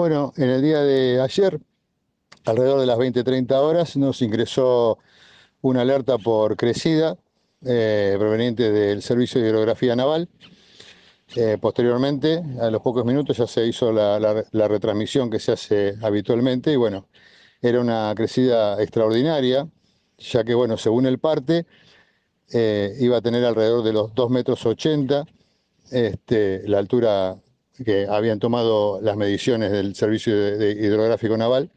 Bueno, en el día de ayer, alrededor de las 20-30 horas, nos ingresó una alerta por crecida eh, proveniente del Servicio de Hidrografía Naval. Eh, posteriormente, a los pocos minutos, ya se hizo la, retransmisión que se hace habitualmente y bueno, era una crecida extraordinaria, ya que bueno, según el parte, eh, iba a tener alrededor de los 2 metros 80 este, la altura que habían tomado las mediciones del Servicio Hidrográfico Naval.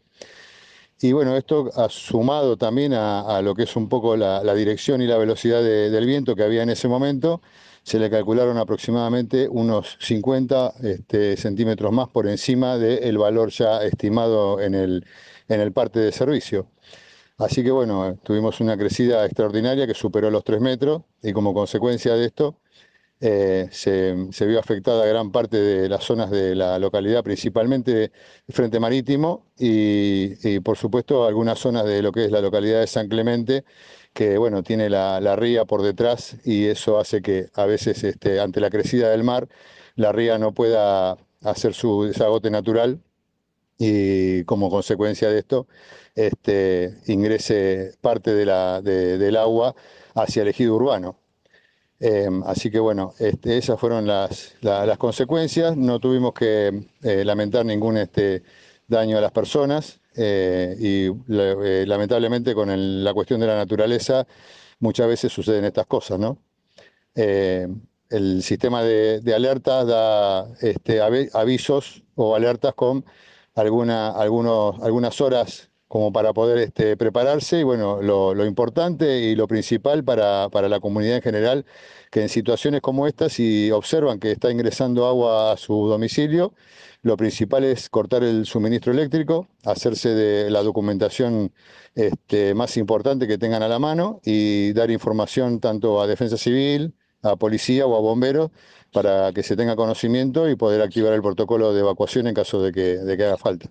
Y bueno, esto ha sumado también a, lo que es un poco la, dirección y la velocidad del viento que había en ese momento, se le calcularon aproximadamente unos 50 este, centímetros más por encima del valor ya estimado en el, en el parte de servicio. Así que bueno, tuvimos una crecida extraordinaria que superó los 3 metros y como consecuencia de esto eh, se, vio afectada gran parte de las zonas de la localidad, principalmente Frente Marítimo y, por supuesto algunas zonas de lo que es la localidad de San Clemente, que bueno, tiene la, ría por detrás y eso hace que a veces este, ante la crecida del mar la ría no pueda hacer su desagote natural y como consecuencia de esto este, ingrese parte del agua hacia el ejido urbano. Em, así que bueno, este, esas fueron las, las, consecuencias. No tuvimos que eh, lamentar ningún este, daño a las personas eh, y eh, lamentablemente con la cuestión de la naturaleza muchas veces suceden estas cosas, ¿no? Em, el sistema de, de alertas da este, avisos o alertas con alguna, algunos, algunas horas como para poder este, prepararse. Y bueno, lo, importante y lo principal para, para, la comunidad en general, que en situaciones como estas, si observan que está ingresando agua a su domicilio, lo principal es cortar el suministro eléctrico, hacerse de la documentación este, más importante que tengan a la mano y dar información tanto a Defensa Civil, a policía o a bomberos para que se tenga conocimiento y poder activar el protocolo de evacuación en caso de que, de que haga falta.